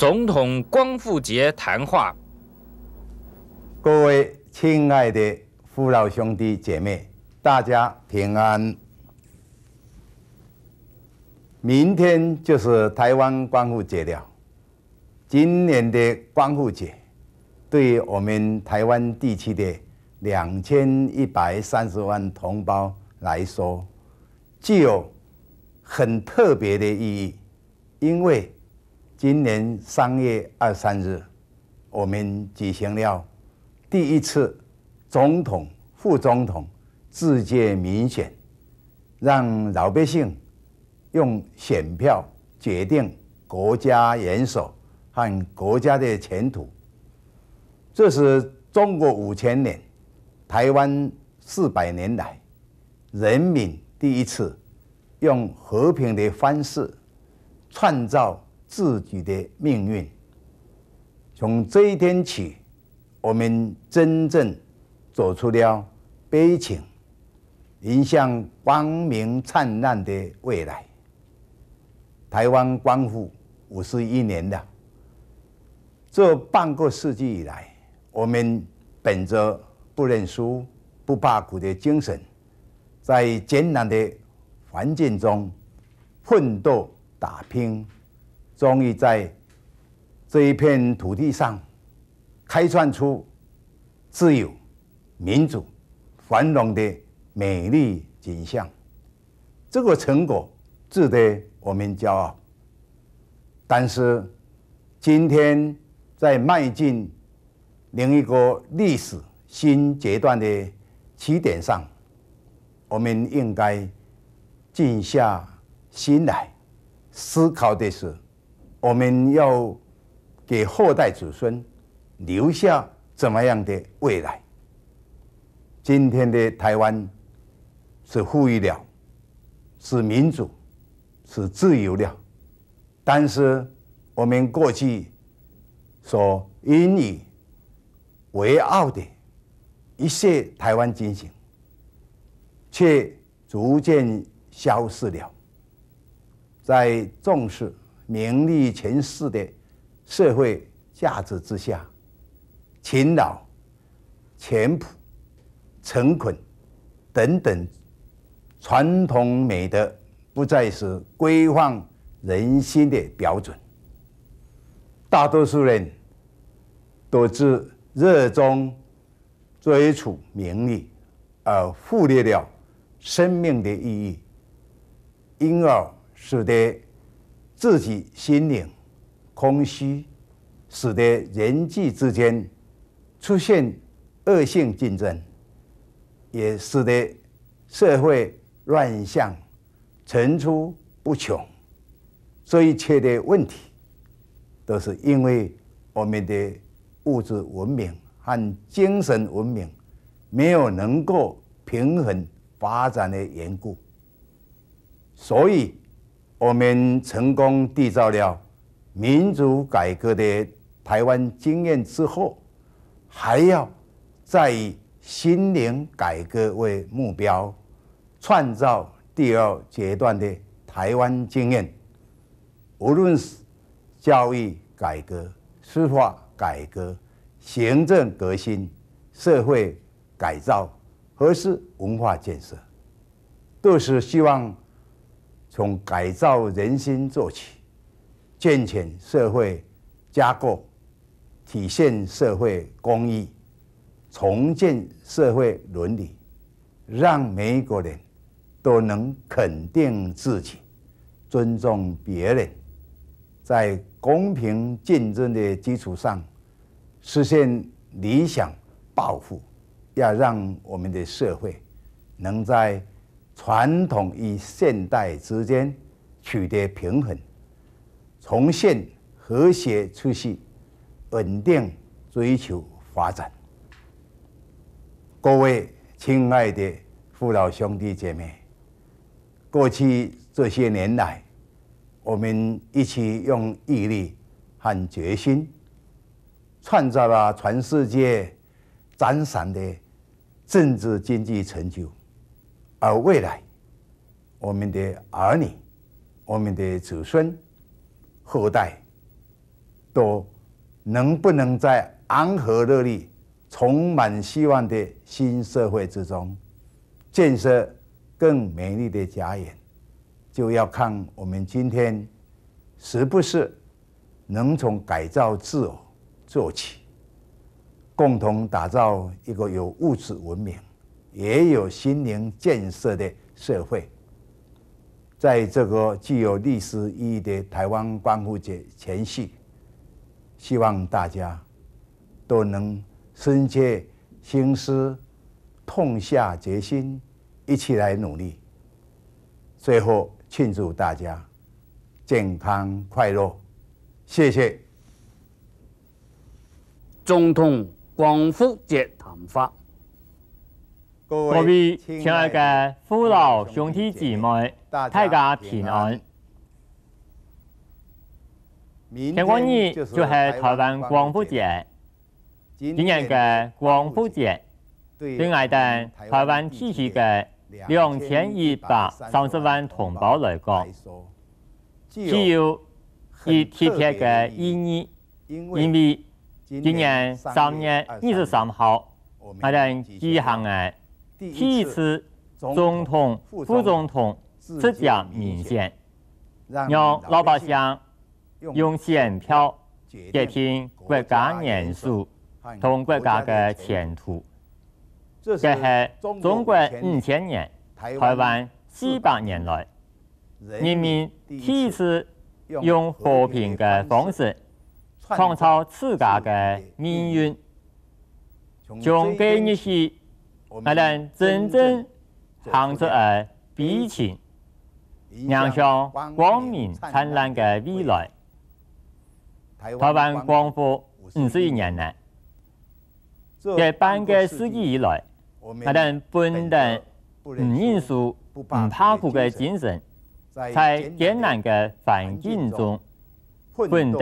总统光复节谈话，各位亲爱的父老兄弟姐妹，大家平安。明天就是台湾光复节了。今年的光复节，对我们台湾地区的两千一百三十万同胞来说，具有很特别的意义，因为。今年三月二三日，我们举行了第一次总统、副总统、直接民选，让老百姓用选票决定国家元首和国家的前途。这是中国五千年、台湾四百年来人民第一次用和平的方式创造。自己的命运。从这一天起，我们真正走出了悲情，迎向光明灿烂的未来。台湾光复五十一年了，这半个世纪以来，我们本着不认输、不怕苦的精神，在艰难的环境中奋斗打拼。终于在这一片土地上开创出自由、民主、繁荣的美丽景象，这个成果值得我们骄傲。但是，今天在迈进另一个历史新阶段的起点上，我们应该静下心来思考的是。我们要给后代子孙留下怎么样的未来？今天的台湾是富裕了，是民主，是自由了，但是我们过去所引以为傲的一些台湾精神，却逐渐消失了，在重视。名利权势的社会价值之下，勤劳、俭朴、诚恳等等传统美德不再是规范人心的标准。大多数人都只热衷追逐名利，而忽略了生命的意义，因而使得。自己心灵空虚，使得人际之间出现恶性竞争，也使得社会乱象层出不穷。这一切的问题，都是因为我们的物质文明和精神文明没有能够平衡发展的缘故，所以。我们成功缔造了民主改革的台湾经验之后，还要再以心灵改革为目标，创造第二阶段的台湾经验。无论是教育改革、司法改革、行政革新、社会改造还是文化建设，都是希望。从改造人心做起，健全社会架构，体现社会公益，重建社会伦理，让每一个人都能肯定自己，尊重别人，在公平竞争的基础上实现理想抱负，要让我们的社会能在。传统与现代之间取得平衡，重现和谐秩序，稳定追求发展。各位亲爱的父老兄弟姐妹，过去这些年来，我们一起用毅力和决心，创造了全世界赞赏的政治经济成就。而未来，我们的儿女、我们的子孙、后代，都能不能在安和乐利、充满希望的新社会之中，建设更美丽的家园，就要看我们今天是不是能从改造自我做起，共同打造一个有物质文明。也有心灵建设的社会，在这个具有历史意义的台湾光复节前夕，希望大家都能深切心思、痛下决心，一起来努力。最后，庆祝大家健康快乐，谢谢。中通光复节谈话。各位亲爱的父老兄弟姐妹，大家平安！今天就是台湾光复节，今年嘅光复节，对爱戴台湾体系嘅两千一百三十万同胞来讲，具有特别嘅意义，因为今年三月二十三号，我们举行嘅。第一次，总统、副总统直讲民选，让老百姓用选票决定国家人数、同国家的前途。这是中国五千年、台湾四百年来，人民第一次用和平的方式创造自家的命运。蒋一些。才能真正唱出爱悲情，面向光明灿烂的未来。台湾光复五十一年来，这半个世纪以来，才能本断不认输、不怕苦的精神，在艰难的环境中奋斗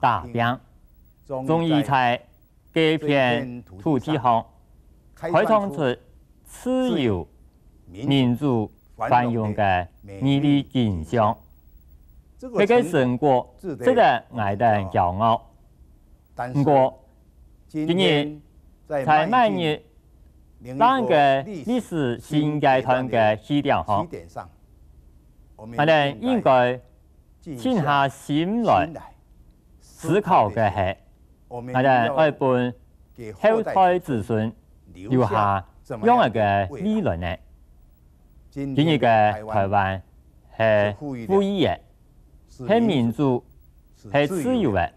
打拼，终于在这片土地上。开创出自由、民主、繁荣的美丽景象，这个成果值得我的骄傲。不过，今年在迈入两个历史新阶段的起点上，我们应该静下心来思考的是，我们要培后代子孙。留下今日嘅理论呢？今日嘅台湾系富裕嘅，系民主，系自由嘅。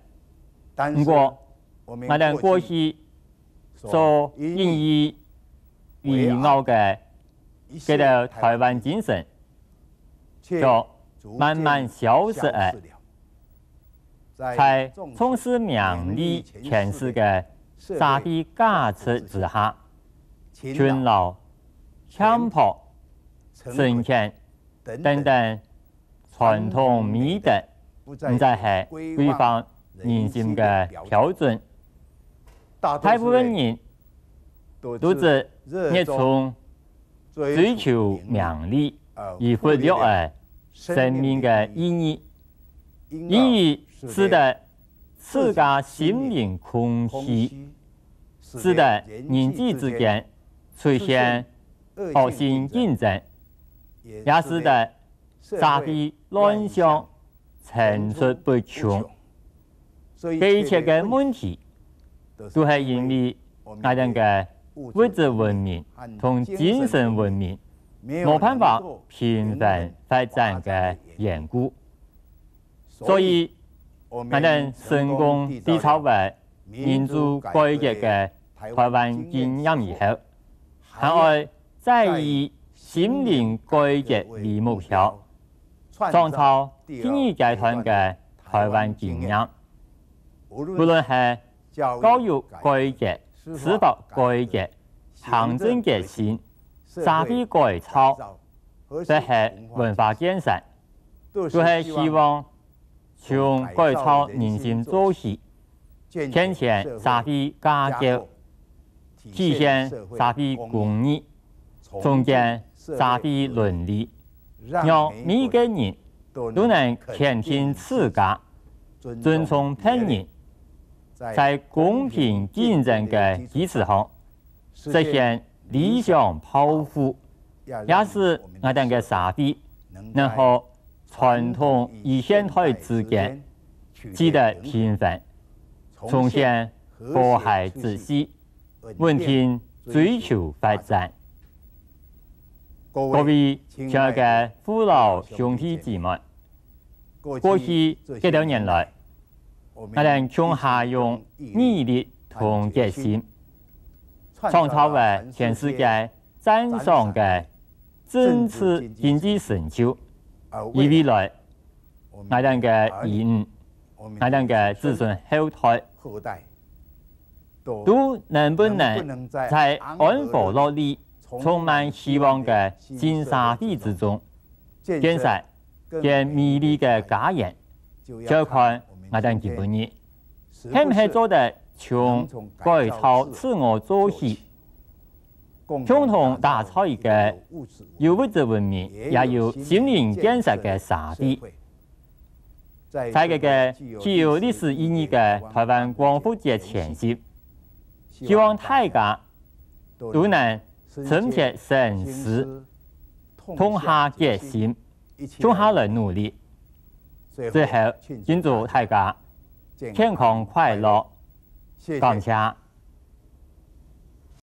不过，我哋过去所引以於內嘅佢哋台湾精神，就慢慢消失咗。在重視名利、權勢嘅沙地价值之下。尊劳、强迫、生前等等传统美德，再是规范人心的标准。大部分人都是热衷追求名利，以略取生命的意义。意义使得自家心灵空虚，使得人际之间。出现恶性竞争，也使得社会乱象层出不穷。这一切的问题，都是因为那党的物质文明同精神文明没办法平衡发展的缘故。所以，阿们成功地超越民主改革的台湾经验以后，还要再以心灵改革为目标，创造第二阶段的台湾经验。无论是教育改革、司法改革、行政革新、社会改造，这是文化建设，都是希望从改造人心做起，建设社会家园。体现社会公义，重建社会伦理，让每个人都能倾听自家，尊重他人，在公平竞争的基础上实现理想抱负，也是我们的社会能和传统与现代之间取得平衡，重现和谐秩序。稳定追求发展，各位爱的父老兄弟姐妹，过去几十年来，我们从下用毅力同决心，创造了全世界赞赏的政治经济成就，以未来我们的儿，我们的子孙后代。都能不能在安福路里充满希望的金沙地之中，建设更美丽的家园？就看我们几本人，是不是做的从改造自我做起，共同打造一个有物质文明也有心灵建设的沙地。在这个具有历史意义的台湾光复节前夕。希望大家都能珍惜审实，痛下决心，做好了努力，最后祝大家健康快乐，强谢